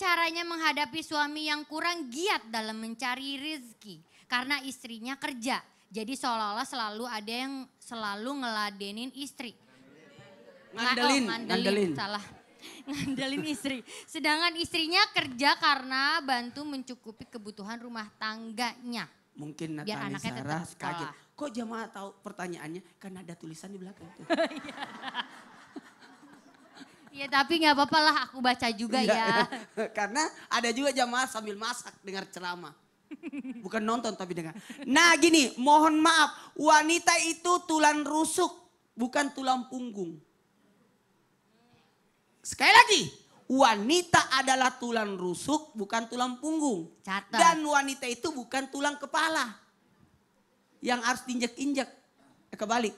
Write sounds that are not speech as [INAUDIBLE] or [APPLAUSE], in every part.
caranya menghadapi suami yang kurang giat dalam mencari rezeki karena istrinya kerja. Jadi seolah-olah selalu ada yang selalu ngeladenin istri. Ngandelin, oh, ngandelin, ngandelin. salah. [LAUGHS] Ngandelin istri. Sedangkan istrinya kerja karena bantu mencukupi kebutuhan rumah tangganya. Mungkin Natali Biar anaknya Sarah tetap kaget. Kok jamaah tahu pertanyaannya? Karena ada tulisan di belakang. Tuh. [LAUGHS] [LAUGHS] Ya tapi nggak apa-apa lah aku baca juga ya. [LAUGHS] Karena ada juga jamaah sambil masak dengar ceramah. [LAUGHS] Bukan nonton tapi dengar. Nah gini, mohon maaf. Wanita itu tulang rusuk, bukan tulang punggung. Sekali lagi, wanita adalah tulang rusuk, bukan tulang punggung. Catat. Dan wanita itu bukan tulang kepala. Yang harus diinjak-injak. Eh, kebalik.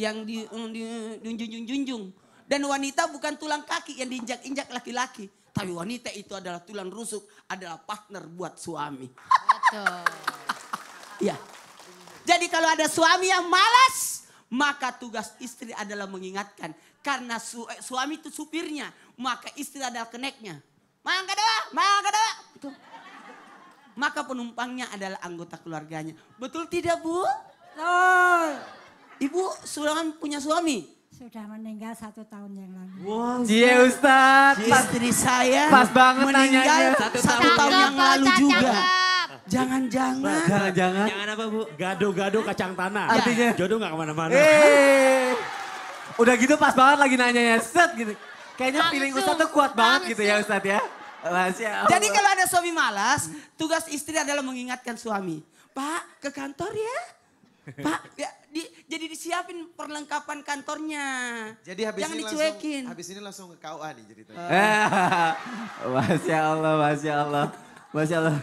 Yang di, di, di, junjung-junjung. Dan wanita bukan tulang kaki yang diinjak-injak laki-laki. Tapi wanita itu adalah tulang rusuk, adalah partner buat suami. Betul. [LAUGHS] ya. Jadi kalau ada suami yang malas, maka tugas istri adalah mengingatkan. Karena su eh, suami itu supirnya, maka istri adalah keneknya. Mangga doa, mangga doa. Betul. Maka penumpangnya adalah anggota keluarganya. Betul tidak bu? Betul. Ibu sudah punya suami? Sudah meninggal satu tahun yang lalu. Wow. Cie iya, Ustaz. Istri saya pas banget meninggal satu, satu tahun yang lalu cacang juga. Jangan-jangan. Jangan-jangan. apa Bu? Gado-gado kacang tanah. Iya. Artinya. Jodoh gak kemana-mana. Eh, udah gitu pas banget lagi nanya ya. Set gitu. Kayaknya langsung, feeling Ustaz tuh kuat langsung. banget gitu ya Ustaz ya. Jadi kalau ada suami malas, tugas istri adalah mengingatkan suami. Pak, ke kantor ya. Pak, ya, jadi disiapin perlengkapan kantornya. Jadi habis Jangan ini dicuekin. habis ini langsung ke KUA nih jadi. Uh. Eh. [LAUGHS] masya Allah, masya Allah. Masya Allah. [LAUGHS]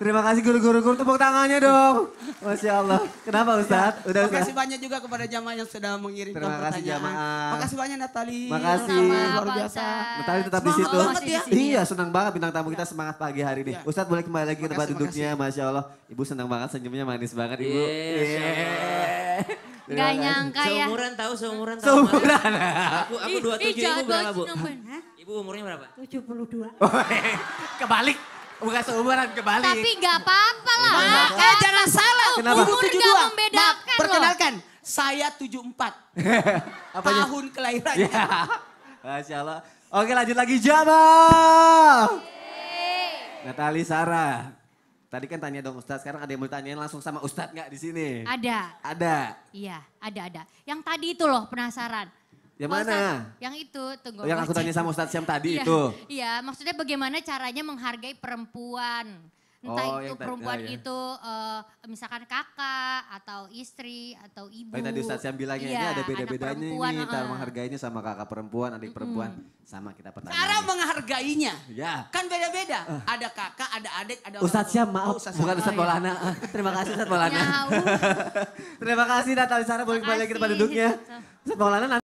Terima kasih guru-guru guru tepuk tangannya dong. Masya Allah. Kenapa ya, Ustaz? Udah, Terima kasih banyak juga kepada jamaah yang sudah mengirimkan Terima kasih Jamaah. Makasih banyak Natali. Makasih. Luar biasa. Natali tetap di situ. Banget, ya. Iya senang banget bintang tamu kita ya. semangat pagi hari ini. Ya. Ustaz boleh kembali lagi ke tempat duduknya. Makasih. Masya Allah. Ibu senang banget senyumnya manis banget Ibu. Yeah. Ya yeah. Gak nyangka ya. Seumuran tahu, seumuran tahu. Seumuran. Aku, aku 27, ibu berapa bu? Ibu umurnya berapa? 72. [LAUGHS] Kebalik. Bukan seumuran, kebalik. Tapi gak apa-apa lah. Eh, jangan salah. Kenapa? Umur gak membedakan loh. Perkenalkan, saya 74. [LAUGHS] Tahun kelahirannya. Ya. [LAUGHS] Masya Allah. Oke lanjut lagi Jamal. Natali Sarah. Tadi kan tanya dong Ustadz, sekarang ada yang mau tanyain langsung sama Ustadz nggak di sini? Ada. Ada? Iya, ada-ada. Yang tadi itu loh penasaran. Yang oh, mana? Ustadz, yang itu, tunggu. Oh, yang aku tanya sama Ustadz siang tadi iya, itu? Iya, maksudnya bagaimana caranya menghargai perempuan. Entah oh, itu perempuan ya, ya. itu uh, misalkan kakak atau istri atau ibu. Baik tadi Ustaz yang bilangnya ya, ini iya, ada beda-bedanya ini. Kita cara menghargainya sama kakak perempuan, adik perempuan. -hmm. Sama kita pertanyaan. Cara menghargainya. Ya. Kan beda-beda. Uh. Ada kakak, ada adik, ada Ustaz siap maaf. Oh, Bukan Ustaz oh, iya. Maulana. Oh, [LAUGHS] Terima kasih Ustaz Maulana. [LAUGHS] Terima kasih Natal Sarah boleh kembali lagi tempat duduknya. Ustaz Maulana